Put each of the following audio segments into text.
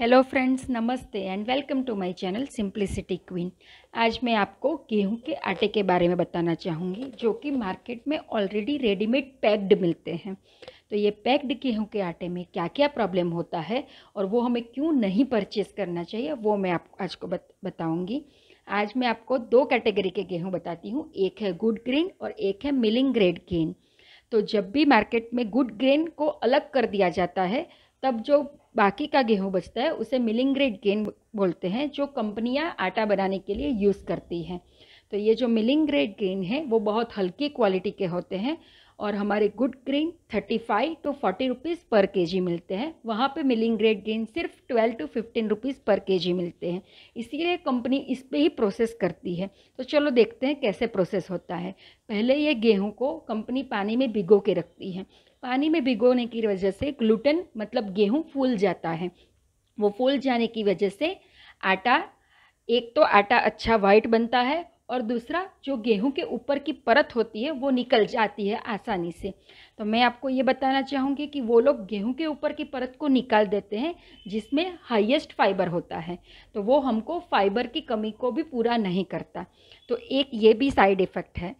hello friends नमस्ते and welcome to my channel simplicity queen आज मैं आपको गेहूं के आटे के बारे में बताना चाहूँगी जो कि मार्केट में ऑलरेडी रेडीमेड पैक्ड मिलते हैं तो ये पैक्ड गेहूं के आटे में क्या क्या प्रॉब्लम होता है और वो हमें क्यों नहीं परचेज करना चाहिए वो मैं आपको आज को बत, बताऊँगी आज मैं आपको दो कैटेगरी के गेहूँ बताती हूँ एक है गुड ग्रेन और एक है मिलिंग ग्रेड गेन तो जब भी मार्केट में गुड ग्रेन को अलग कर दिया जाता है तब जो बाकी का गेहूँ बचता है उसे मिलिंग ग्रेड गेन बोलते हैं जो कंपनियां आटा बनाने के लिए यूज़ करती हैं तो ये जो मिलिंग ग्रेड ग्रेन है वो बहुत हल्की क्वालिटी के होते हैं और हमारे good grain 35 to 40 rupees per KG मिलते हैं वहाँ पे मिलिंग ग्रेड ग्रेन सिर्फ 12 टू 15 रुपीज़ पर केजी मिलते हैं इसीलिए कंपनी इस पर ही प्रोसेस करती है तो चलो देखते हैं कैसे प्रोसेस होता है पहले ये गेहूँ को कंपनी पानी में भिगो के रखती है पानी में भिगोने की वजह से ग्लूटन मतलब गेहूँ फूल जाता है वो फूल जाने की वजह से आटा एक तो आटा अच्छा वाइट बनता है और दूसरा जो गेहूं के ऊपर की परत होती है वो निकल जाती है आसानी से तो मैं आपको ये बताना चाहूँगी कि वो लोग गेहूं के ऊपर की परत को निकाल देते हैं जिसमें हाईएस्ट फाइबर होता है तो वो हमको फाइबर की कमी को भी पूरा नहीं करता तो एक ये भी साइड इफ़ेक्ट है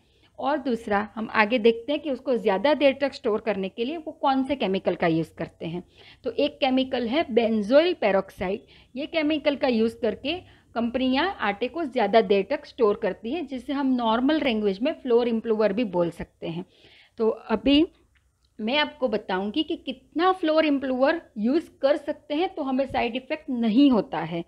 और दूसरा हम आगे देखते हैं कि उसको ज़्यादा देर तक स्टोर करने के लिए वो कौन से केमिकल का यूज़ करते हैं तो एक केमिकल है बेंजोइल पेरोक्साइड ये केमिकल का यूज़ करके कंपनियां आटे को ज़्यादा देर तक स्टोर करती हैं जिसे हम नॉर्मल लैंग्वेज में फ्लोर इम्प्रूवर भी बोल सकते हैं तो अभी मैं आपको बताऊंगी कि कितना फ्लोर इम्प्रूवर यूज़ कर सकते हैं तो हमें साइड इफ़ेक्ट नहीं होता है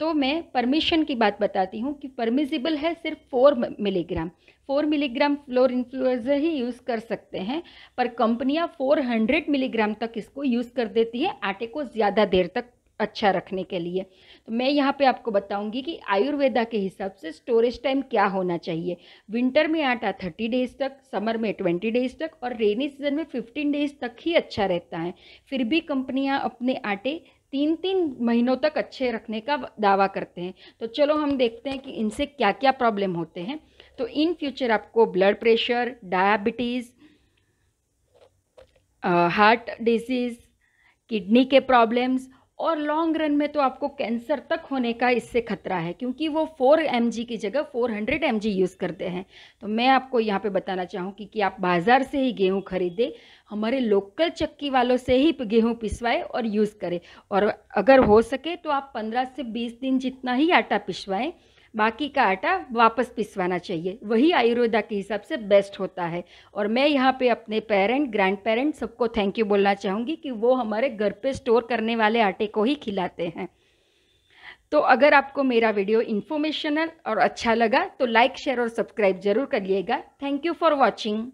तो मैं परमिशन की बात बताती हूँ कि परमिजिबल है सिर्फ four milligram four milligram flour influencer ही यूज़ कर सकते हैं पर कंपनियाँ फोर हंड्रेड मिलीग्राम तक इसको यूज़ कर देती है आटे को ज़्यादा देर तक अच्छा रखने के लिए तो मैं यहाँ पे आपको बताऊँगी कि आयुर्वेदा के हिसाब से स्टोरेज टाइम क्या होना चाहिए विंटर में आटा थर्टी डेज तक समर में ट्वेंटी डेज तक और रेनी सीजन में फिफ्टीन डेज तक ही अच्छा रहता है फिर भी कंपनियाँ अपने आटे तीन तीन महीनों तक अच्छे रखने का दावा करते हैं तो चलो हम देखते हैं कि इनसे क्या क्या प्रॉब्लम होते हैं तो इन फ्यूचर आपको blood pressure diabetes heart disease kidney के प्रॉब्लम्स और लॉन्ग रन में तो आपको कैंसर तक होने का इससे खतरा है क्योंकि वो 4 एम की जगह 400 हंड्रेड एम यूज़ करते हैं तो मैं आपको यहाँ पे बताना चाहूँगी कि आप बाज़ार से ही गेहूँ खरीदें हमारे लोकल चक्की वालों से ही गेहूँ पिसवाएं और यूज़ करें और अगर हो सके तो आप पंद्रह से बीस दिन जितना ही आटा पिसवाएँ बाकी का आटा वापस पिसवाना चाहिए वही आयुर्वेदा के हिसाब से बेस्ट होता है और मैं यहाँ पे अपने पेरेंट ग्रैंड पेरेंट सबको थैंक यू बोलना चाहूँगी कि वो हमारे घर पे स्टोर करने वाले आटे को ही खिलाते हैं तो अगर आपको मेरा वीडियो इन्फॉर्मेशनल और अच्छा लगा तो लाइक शेयर और सब्सक्राइब जरूर करिएगा थैंक यू फॉर वॉचिंग